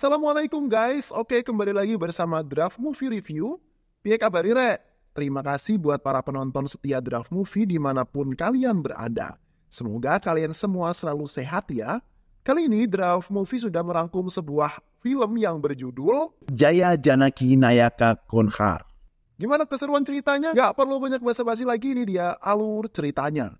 Assalamualaikum guys, oke kembali lagi bersama Draft Movie Review. Pihak kabar re? Terima kasih buat para penonton setia Draft Movie dimanapun kalian berada. Semoga kalian semua selalu sehat ya. Kali ini Draft Movie sudah merangkum sebuah film yang berjudul Jaya Janaki Nayaka Konhar. Gimana keseruan ceritanya? Gak perlu banyak basa-basi lagi ini dia alur ceritanya.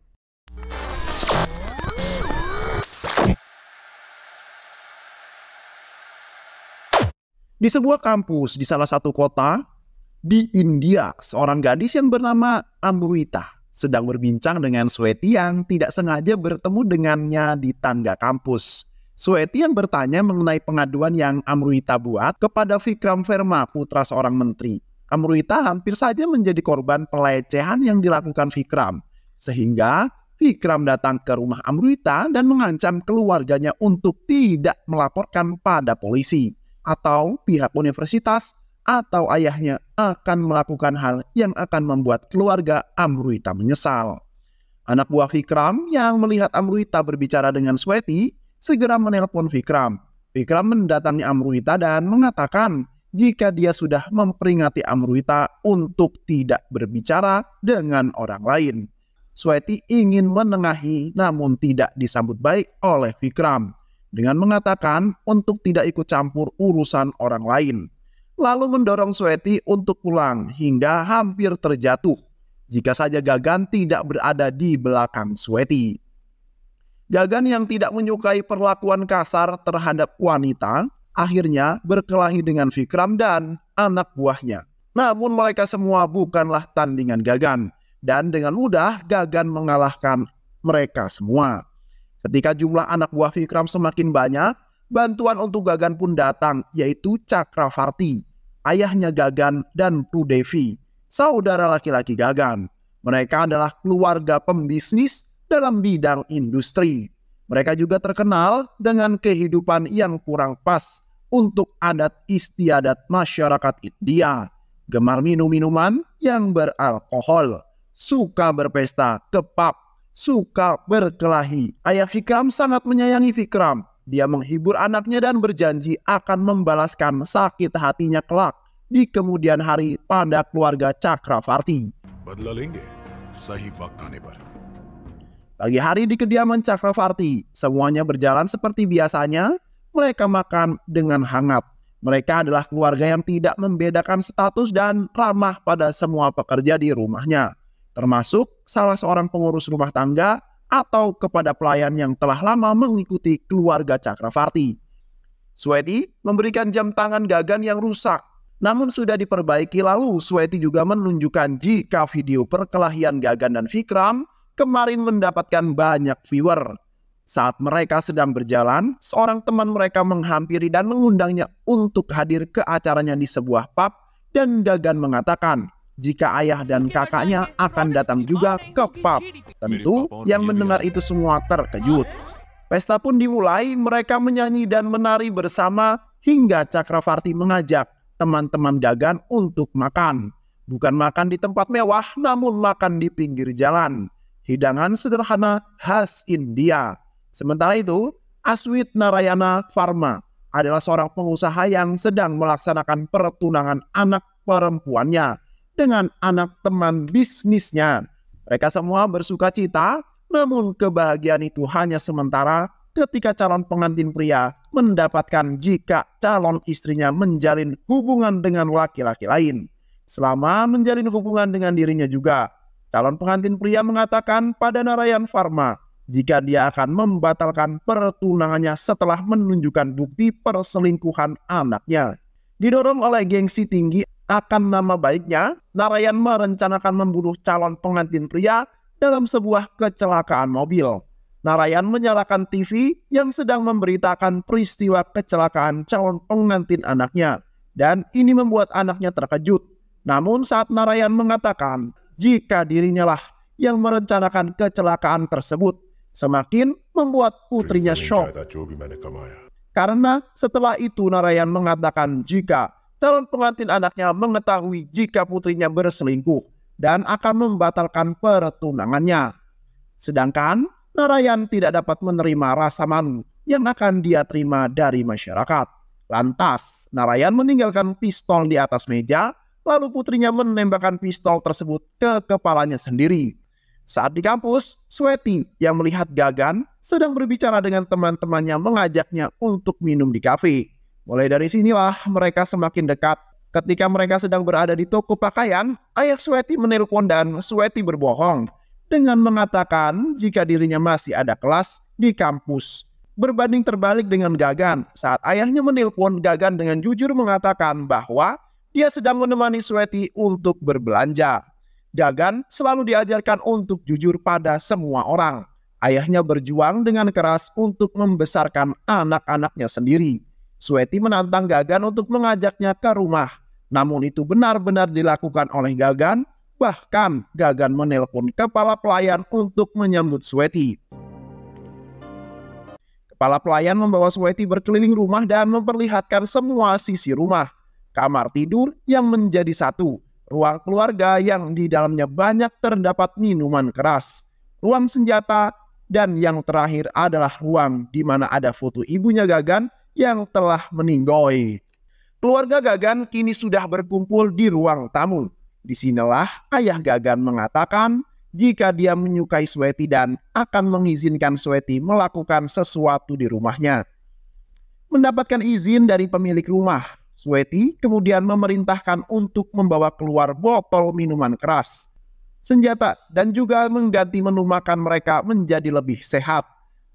Di sebuah kampus di salah satu kota di India, seorang gadis yang bernama Amrita sedang berbincang dengan Sweti yang tidak sengaja bertemu dengannya di tangga kampus. Sweti yang bertanya mengenai pengaduan yang Amrita buat kepada Vikram Verma, putra seorang menteri. Amrita hampir saja menjadi korban pelecehan yang dilakukan Vikram. Sehingga Vikram datang ke rumah Amrita dan mengancam keluarganya untuk tidak melaporkan pada polisi atau pihak universitas atau ayahnya akan melakukan hal yang akan membuat keluarga Amruita menyesal. Anak buah Vikram yang melihat Amruita berbicara dengan Sweti segera menelpon Vikram. Vikram mendatangi Amruita dan mengatakan jika dia sudah memperingati Amruita untuk tidak berbicara dengan orang lain. Sweti ingin menengahi namun tidak disambut baik oleh Vikram dengan mengatakan untuk tidak ikut campur urusan orang lain. Lalu mendorong Sweti untuk pulang hingga hampir terjatuh. Jika saja Gagan tidak berada di belakang Sweti. Gagan yang tidak menyukai perlakuan kasar terhadap wanita akhirnya berkelahi dengan Vikram dan anak buahnya. Namun mereka semua bukanlah tandingan Gagan dan dengan mudah Gagan mengalahkan mereka semua. Ketika jumlah anak buah Vikram semakin banyak, bantuan untuk Gagan pun datang, yaitu Cakravarti, ayahnya Gagan dan Prudevi, saudara laki-laki Gagan. Mereka adalah keluarga pembisnis dalam bidang industri. Mereka juga terkenal dengan kehidupan yang kurang pas untuk adat istiadat masyarakat India. Gemar minum minuman yang beralkohol, suka berpesta ke pub suka berkelahi. Ayah Vikram sangat menyayangi Vikram Dia menghibur anaknya dan berjanji akan membalaskan sakit hatinya kelak di kemudian hari pada keluarga Cakravarti. Pagi hari di kediaman Cakravarti, semuanya berjalan seperti biasanya. Mereka makan dengan hangat. Mereka adalah keluarga yang tidak membedakan status dan ramah pada semua pekerja di rumahnya termasuk salah seorang pengurus rumah tangga atau kepada pelayan yang telah lama mengikuti keluarga Cakravarti. Sweti memberikan jam tangan Gagan yang rusak, namun sudah diperbaiki lalu Sweti juga menunjukkan jika video perkelahian Gagan dan Vikram kemarin mendapatkan banyak viewer. Saat mereka sedang berjalan, seorang teman mereka menghampiri dan mengundangnya untuk hadir ke acaranya di sebuah pub dan Gagan mengatakan jika ayah dan kakaknya akan datang juga ke pub. Tentu yang mendengar itu semua terkejut. Pesta pun dimulai, mereka menyanyi dan menari bersama hingga Cakravarti mengajak teman-teman Gagan untuk makan. Bukan makan di tempat mewah, namun makan di pinggir jalan. Hidangan sederhana khas India. Sementara itu, Aswit Narayana Pharma adalah seorang pengusaha yang sedang melaksanakan pertunangan anak perempuannya dengan anak teman bisnisnya. Mereka semua bersuka cita, namun kebahagiaan itu hanya sementara ketika calon pengantin pria mendapatkan jika calon istrinya menjalin hubungan dengan laki-laki lain. Selama menjalin hubungan dengan dirinya juga, calon pengantin pria mengatakan pada Narayan Farma jika dia akan membatalkan pertunangannya setelah menunjukkan bukti perselingkuhan anaknya. Didorong oleh gengsi tinggi akan nama baiknya, Narayan merencanakan membunuh calon pengantin pria dalam sebuah kecelakaan mobil. Narayan menyalakan TV yang sedang memberitakan peristiwa kecelakaan calon pengantin anaknya. Dan ini membuat anaknya terkejut. Namun saat Narayan mengatakan jika dirinya lah yang merencanakan kecelakaan tersebut, semakin membuat putrinya shock. Karena setelah itu Narayan mengatakan jika calon pengantin anaknya mengetahui jika putrinya berselingkuh dan akan membatalkan pertunangannya. Sedangkan Narayan tidak dapat menerima rasa malu yang akan dia terima dari masyarakat. Lantas, Narayan meninggalkan pistol di atas meja, lalu putrinya menembakkan pistol tersebut ke kepalanya sendiri. Saat di kampus, Sweety yang melihat Gagan sedang berbicara dengan teman-temannya mengajaknya untuk minum di kafe. Mulai dari sinilah mereka semakin dekat. Ketika mereka sedang berada di toko pakaian, ayah Sweti menelpon dan Sweti berbohong dengan mengatakan jika dirinya masih ada kelas di kampus. Berbanding terbalik dengan Gagan, saat ayahnya menelpon Gagan dengan jujur mengatakan bahwa dia sedang menemani Sweti untuk berbelanja. Gagan selalu diajarkan untuk jujur pada semua orang. Ayahnya berjuang dengan keras untuk membesarkan anak-anaknya sendiri. Sweti menantang Gagan untuk mengajaknya ke rumah. Namun itu benar-benar dilakukan oleh Gagan. Bahkan Gagan menelpon kepala pelayan untuk menyambut Sweti. Kepala pelayan membawa Sweti berkeliling rumah dan memperlihatkan semua sisi rumah. Kamar tidur yang menjadi satu. Ruang keluarga yang di dalamnya banyak terdapat minuman keras. Ruang senjata dan yang terakhir adalah ruang di mana ada foto ibunya Gagan yang telah meninggoy. Keluarga Gagan kini sudah berkumpul di ruang tamu. Disinilah ayah Gagan mengatakan jika dia menyukai Sweti dan akan mengizinkan Sweti melakukan sesuatu di rumahnya. Mendapatkan izin dari pemilik rumah, Sweti kemudian memerintahkan untuk membawa keluar botol minuman keras, senjata, dan juga mengganti menu makan mereka menjadi lebih sehat.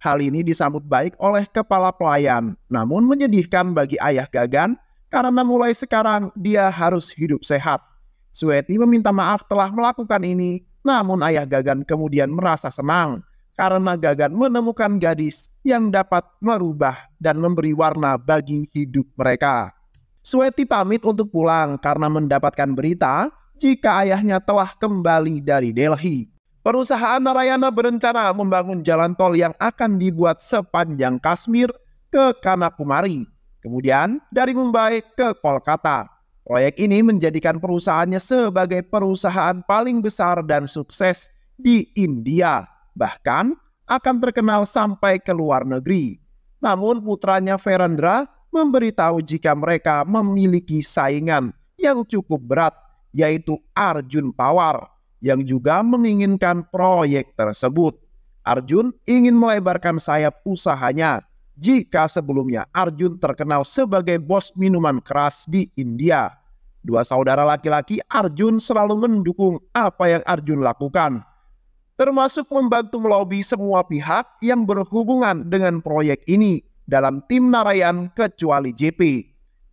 Hal ini disambut baik oleh kepala pelayan, namun menyedihkan bagi ayah Gagan karena mulai sekarang dia harus hidup sehat. Sueti meminta maaf telah melakukan ini, namun ayah Gagan kemudian merasa senang karena Gagan menemukan gadis yang dapat merubah dan memberi warna bagi hidup mereka. Sueti pamit untuk pulang karena mendapatkan berita jika ayahnya telah kembali dari Delhi. Perusahaan Narayana berencana membangun jalan tol yang akan dibuat sepanjang Kashmir ke Kanakumari, kemudian dari Mumbai ke Kolkata. Proyek ini menjadikan perusahaannya sebagai perusahaan paling besar dan sukses di India, bahkan akan terkenal sampai ke luar negeri. Namun putranya Verendra memberitahu jika mereka memiliki saingan yang cukup berat, yaitu Arjun Pawar yang juga menginginkan proyek tersebut. Arjun ingin melebarkan sayap usahanya jika sebelumnya Arjun terkenal sebagai bos minuman keras di India. Dua saudara laki-laki Arjun selalu mendukung apa yang Arjun lakukan, termasuk membantu melobi semua pihak yang berhubungan dengan proyek ini dalam tim Narayan kecuali JP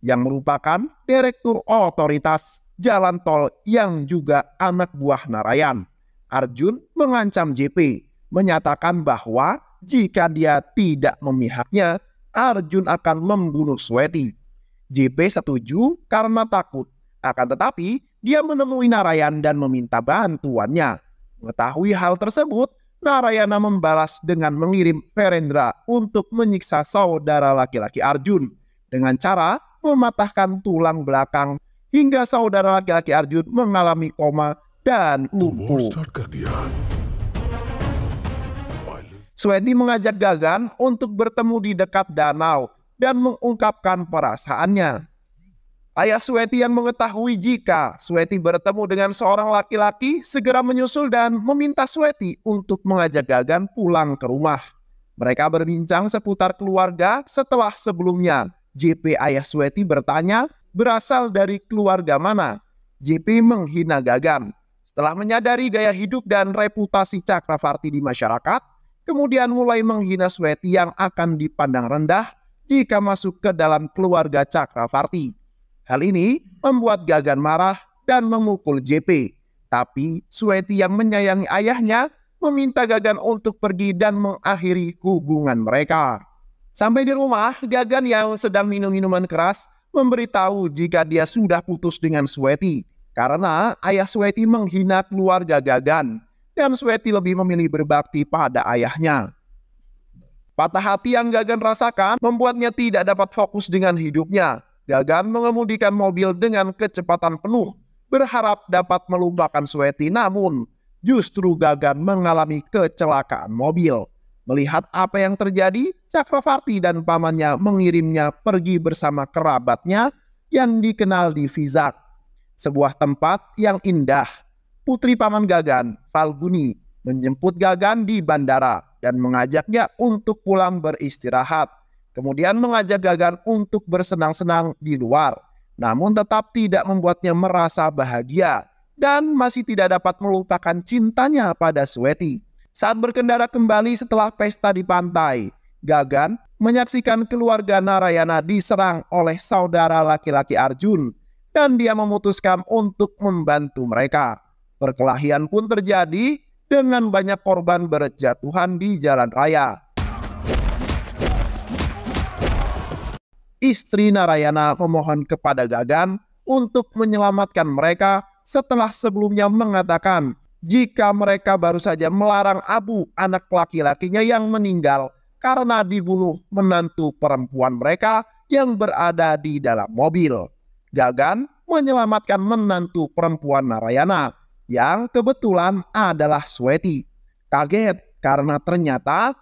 yang merupakan direktur otoritas jalan tol yang juga anak buah Narayan. Arjun mengancam JP, menyatakan bahwa jika dia tidak memihaknya, Arjun akan membunuh Sweti. JP setuju karena takut. Akan tetapi, dia menemui Narayan dan meminta bantuannya. Mengetahui hal tersebut, Narayana membalas dengan mengirim Perendra untuk menyiksa saudara laki-laki Arjun dengan cara mematahkan tulang belakang hingga saudara laki-laki Arjun mengalami koma dan lumpuh. Swetty mengajak Gagan untuk bertemu di dekat danau dan mengungkapkan perasaannya. Ayah Sweti yang mengetahui jika Sweti bertemu dengan seorang laki-laki segera menyusul dan meminta Sweti untuk mengajak Gagan pulang ke rumah. Mereka berbincang seputar keluarga setelah sebelumnya. JP ayah Sweti bertanya berasal dari keluarga mana? JP menghina Gagan. Setelah menyadari gaya hidup dan reputasi Cakravarti di masyarakat, kemudian mulai menghina Sweti yang akan dipandang rendah jika masuk ke dalam keluarga Cakravarti. Hal ini membuat Gagan marah dan memukul JP. Tapi Sweti yang menyayangi ayahnya meminta Gagan untuk pergi dan mengakhiri hubungan mereka. Sampai di rumah, Gagan yang sedang minum minuman keras memberitahu jika dia sudah putus dengan Sweti karena ayah Sweti menghina keluarga Gagan dan Sweti lebih memilih berbakti pada ayahnya. Patah hati yang Gagan rasakan membuatnya tidak dapat fokus dengan hidupnya. Gagan mengemudikan mobil dengan kecepatan penuh, berharap dapat melupakan Sweti namun justru Gagan mengalami kecelakaan mobil. Melihat apa yang terjadi, Cakravarti dan pamannya mengirimnya pergi bersama kerabatnya yang dikenal di Vizak, sebuah tempat yang indah. Putri paman Gagan, Falguni, menjemput Gagan di bandara dan mengajaknya untuk pulang beristirahat. Kemudian mengajak Gagan untuk bersenang-senang di luar, namun tetap tidak membuatnya merasa bahagia dan masih tidak dapat melupakan cintanya pada Sweti. Saat berkendara kembali setelah pesta di pantai, Gagan menyaksikan keluarga Narayana diserang oleh saudara laki-laki Arjun dan dia memutuskan untuk membantu mereka. Perkelahian pun terjadi dengan banyak korban berjatuhan di jalan raya. Istri Narayana memohon kepada Gagan untuk menyelamatkan mereka setelah sebelumnya mengatakan jika mereka baru saja melarang Abu anak laki-lakinya yang meninggal karena dibunuh menantu perempuan mereka yang berada di dalam mobil. Gagan menyelamatkan menantu perempuan Narayana yang kebetulan adalah Sweti. Kaget karena ternyata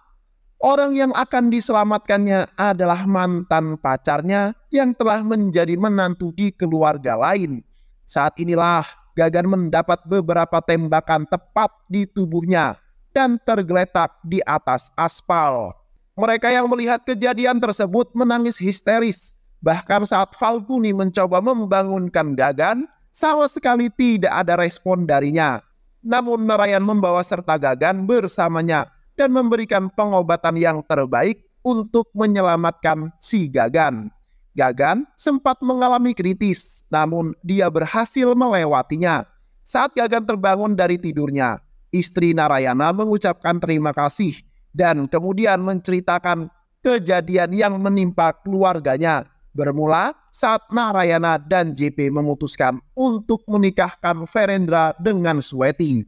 orang yang akan diselamatkannya adalah mantan pacarnya yang telah menjadi menantu di keluarga lain. Saat inilah Gagan mendapat beberapa tembakan tepat di tubuhnya dan tergeletak di atas aspal. Mereka yang melihat kejadian tersebut menangis histeris. Bahkan saat Falcuni mencoba membangunkan Gagan, sama sekali tidak ada respon darinya. Namun Narayan membawa serta Gagan bersamanya dan memberikan pengobatan yang terbaik untuk menyelamatkan si Gagan. Gagan sempat mengalami kritis, namun dia berhasil melewatinya. Saat Gagan terbangun dari tidurnya, istri Narayana mengucapkan terima kasih dan kemudian menceritakan kejadian yang menimpa keluarganya. Bermula saat Narayana dan JP memutuskan untuk menikahkan Verendra dengan Sweti.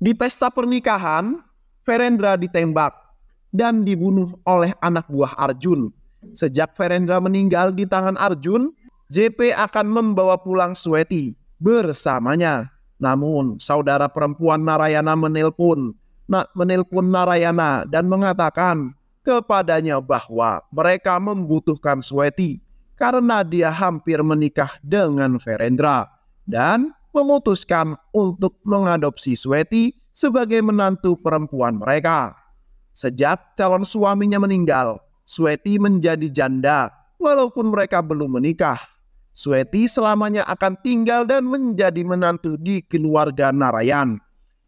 Di pesta pernikahan, Verendra ditembak dan dibunuh oleh anak buah Arjun Sejak Verendra meninggal di tangan Arjun, JP akan membawa pulang Sweti bersamanya. Namun, saudara perempuan Narayana menelpon, na, menelpon Narayana dan mengatakan kepadanya bahwa mereka membutuhkan Sweti karena dia hampir menikah dengan Verendra dan memutuskan untuk mengadopsi Sweti sebagai menantu perempuan mereka. Sejak calon suaminya meninggal, Sweti menjadi janda walaupun mereka belum menikah. Sweti selamanya akan tinggal dan menjadi menantu di keluarga Narayan.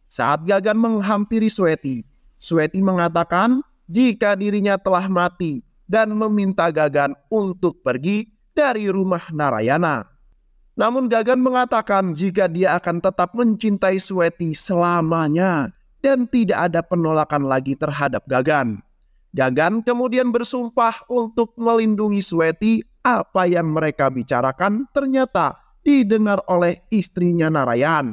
Saat Gagan menghampiri Sweti, Sweti mengatakan jika dirinya telah mati dan meminta Gagan untuk pergi dari rumah Narayana. Namun Gagan mengatakan jika dia akan tetap mencintai Sweti selamanya dan tidak ada penolakan lagi terhadap Gagan. Jangan kemudian bersumpah untuk melindungi Sweti. Apa yang mereka bicarakan ternyata didengar oleh istrinya Narayan.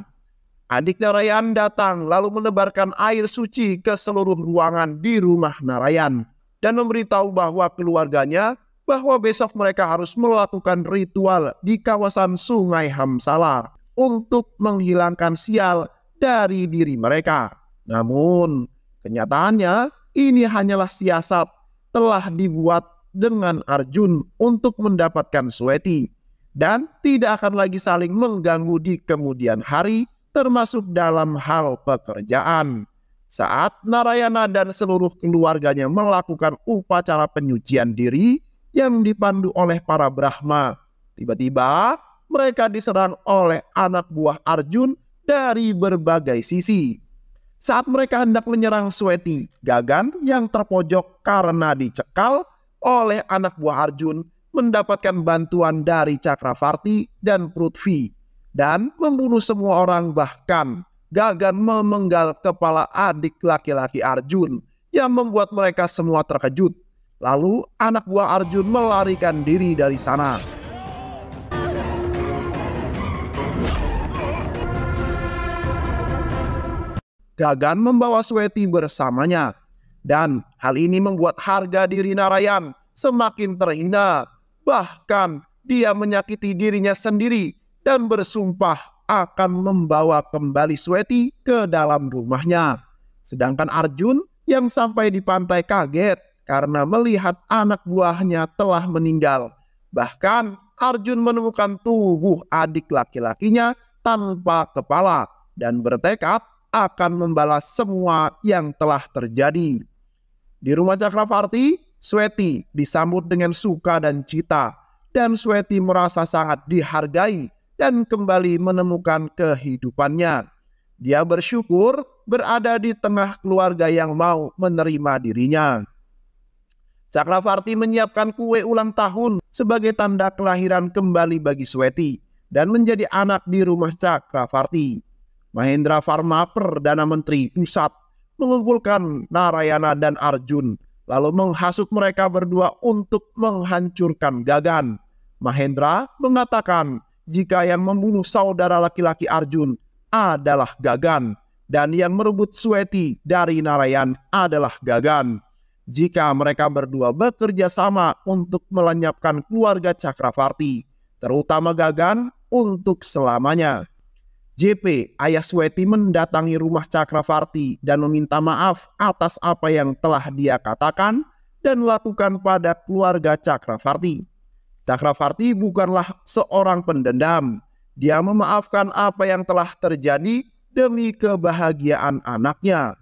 Adik Narayan datang lalu menebarkan air suci ke seluruh ruangan di rumah Narayan dan memberitahu bahwa keluarganya bahwa besok mereka harus melakukan ritual di kawasan Sungai Hamsala untuk menghilangkan sial dari diri mereka. Namun, kenyataannya ini hanyalah siasat telah dibuat dengan Arjun untuk mendapatkan Sweti dan tidak akan lagi saling mengganggu di kemudian hari termasuk dalam hal pekerjaan. Saat Narayana dan seluruh keluarganya melakukan upacara penyucian diri yang dipandu oleh para Brahma, tiba-tiba mereka diserang oleh anak buah Arjun dari berbagai sisi. Saat mereka hendak menyerang Sweti, Gagan yang terpojok karena dicekal oleh anak buah Arjun mendapatkan bantuan dari Cakravarti dan Prutvi dan membunuh semua orang bahkan Gagan memenggal kepala adik laki-laki Arjun yang membuat mereka semua terkejut. Lalu anak buah Arjun melarikan diri dari sana. Gagan membawa Sweti bersamanya. Dan hal ini membuat harga diri Narayan semakin terhina. Bahkan dia menyakiti dirinya sendiri dan bersumpah akan membawa kembali Sweti ke dalam rumahnya. Sedangkan Arjun yang sampai di pantai kaget karena melihat anak buahnya telah meninggal. Bahkan Arjun menemukan tubuh adik laki-lakinya tanpa kepala dan bertekad akan membalas semua yang telah terjadi. Di rumah Cakravarti, Sweti disambut dengan suka dan cita, dan Sweti merasa sangat dihargai dan kembali menemukan kehidupannya. Dia bersyukur berada di tengah keluarga yang mau menerima dirinya. Cakravarti menyiapkan kue ulang tahun sebagai tanda kelahiran kembali bagi Sweti dan menjadi anak di rumah Cakravarti. Mahendra Farma Perdana Menteri Pusat mengumpulkan Narayana dan Arjun lalu menghasut mereka berdua untuk menghancurkan Gagan. Mahendra mengatakan jika yang membunuh saudara laki-laki Arjun adalah Gagan dan yang merebut Sueti dari Narayan adalah Gagan. Jika mereka berdua bekerja sama untuk melenyapkan keluarga Cakravarti, terutama Gagan untuk selamanya. JP, ayah Sweti mendatangi rumah Cakravarti dan meminta maaf atas apa yang telah dia katakan dan lakukan pada keluarga Cakravarti. Cakravarti bukanlah seorang pendendam. Dia memaafkan apa yang telah terjadi demi kebahagiaan anaknya.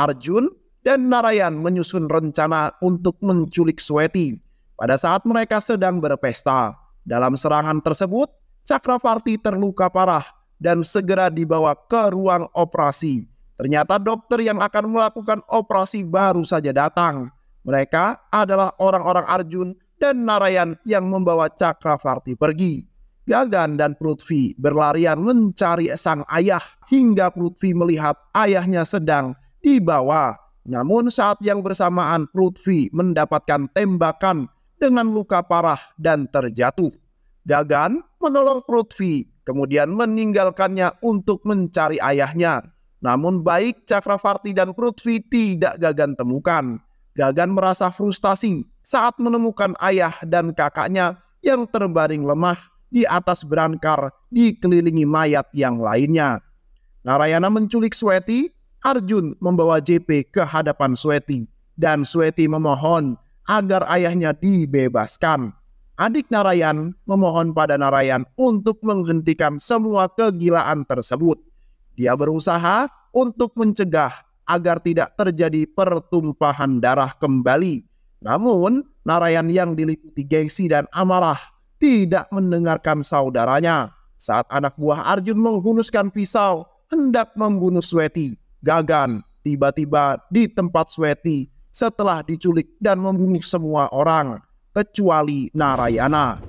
Arjun dan Narayan menyusun rencana untuk menculik Sweti pada saat mereka sedang berpesta. Dalam serangan tersebut, Cakravarti terluka parah dan segera dibawa ke ruang operasi. Ternyata dokter yang akan melakukan operasi baru saja datang. Mereka adalah orang-orang Arjun dan Narayan yang membawa Cakravarti pergi. Gagan dan Prutvi berlarian mencari sang ayah hingga Prutvi melihat ayahnya sedang di bawah. Namun saat yang bersamaan Prutvi mendapatkan tembakan dengan luka parah dan terjatuh. Gagan menolong Prutvi kemudian meninggalkannya untuk mencari ayahnya. Namun baik Cakravarti dan Prutvi tidak Gagan temukan. Gagan merasa frustasi saat menemukan ayah dan kakaknya yang terbaring lemah di atas berangkar dikelilingi mayat yang lainnya. Narayana menculik Sweti, Arjun membawa JP ke hadapan Sweti dan Sweti memohon agar ayahnya dibebaskan adik Narayan memohon pada Narayan untuk menghentikan semua kegilaan tersebut. Dia berusaha untuk mencegah agar tidak terjadi pertumpahan darah kembali. Namun, Narayan yang diliputi gengsi dan amarah tidak mendengarkan saudaranya. Saat anak buah Arjun menghunuskan pisau, hendak membunuh Sweti, Gagan tiba-tiba di tempat Sweti setelah diculik dan membunuh semua orang kecuali Narayana.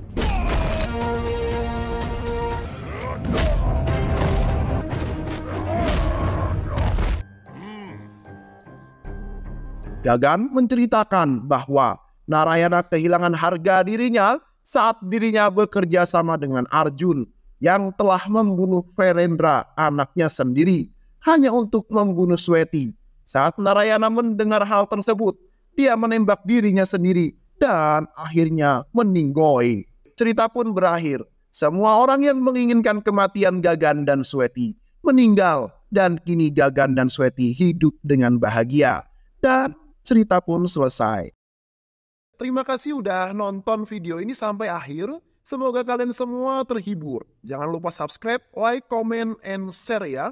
Dagan menceritakan bahwa Narayana kehilangan harga dirinya saat dirinya bekerja sama dengan Arjun yang telah membunuh Verendra anaknya sendiri hanya untuk membunuh Sweti. Saat Narayana mendengar hal tersebut, dia menembak dirinya sendiri dan akhirnya meninggoy. Cerita pun berakhir. Semua orang yang menginginkan kematian Gagan dan Sweti meninggal dan kini Gagan dan Sweti hidup dengan bahagia. Dan cerita pun selesai. Terima kasih udah nonton video ini sampai akhir. Semoga kalian semua terhibur. Jangan lupa subscribe, like, comment, and share ya.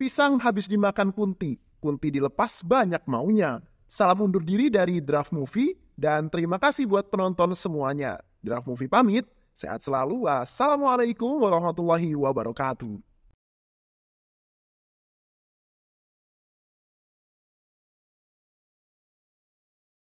Pisang habis dimakan kunti. Kunti dilepas banyak maunya. Salam undur diri dari Draft Movie. Dan terima kasih buat penonton semuanya. Draft Movie pamit, sehat selalu. Wassalamualaikum warahmatullahi wabarakatuh.